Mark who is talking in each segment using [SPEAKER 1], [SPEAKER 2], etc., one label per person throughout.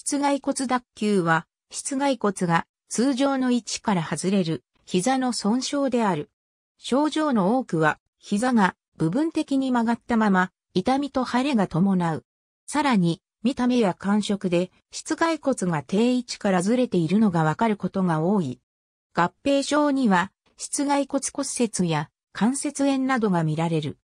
[SPEAKER 1] 室外骨脱臼は、室外骨が通常の位置から外れる膝の損傷である。症状の多くは、膝が部分的に曲がったまま、痛みと腫れが伴う。さらに、見た目や感触で、室外骨が定位置からずれているのがわかることが多い。合併症には、室外骨骨折や関節炎などが見られる。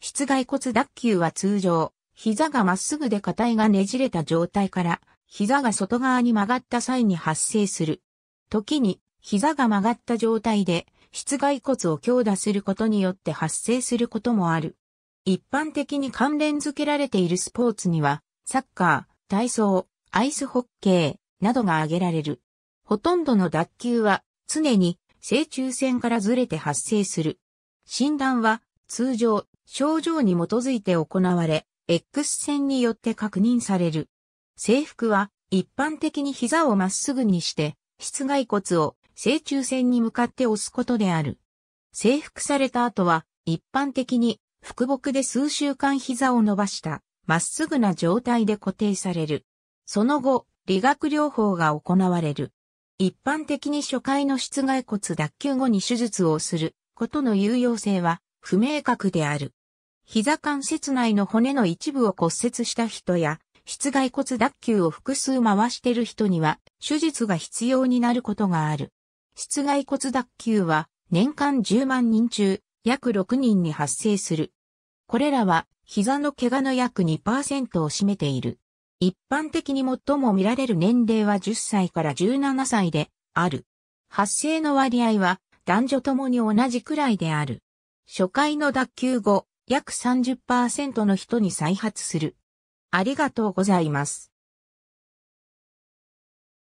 [SPEAKER 1] 室外骨脱臼は通常、膝がまっすぐで硬いがねじれた状態から膝が外側に曲がった際に発生する。時に、膝が曲がった状態で、室外骨を強打することによって発生することもある。一般的に関連づけられているスポーツには、サッカー、体操、アイスホッケーなどが挙げられる。ほとんどの脱臼は常に正中線からずれて発生する。診断は通常症状に基づいて行われ、X 線によって確認される。制服は一般的に膝をまっすぐにして、室外骨を正中線に向かって押すことである。制服された後は、一般的に、腹木で数週間膝を伸ばした、まっすぐな状態で固定される。その後、理学療法が行われる。一般的に初回の室外骨脱臼後に手術をすることの有用性は不明確である。膝関節内の骨の一部を骨折した人や、室外骨脱臼を複数回してる人には、手術が必要になることがある。室外骨脱臼は、年間10万人中、約6人に発生する。これらは、膝の怪我の約2%を占めている。一般的に最も見られる年齢は10歳から17歳で、ある。発生の割合は、男女ともに同じくらいである。初回の脱臼後、約30%の人に再発する。ありがとうございます。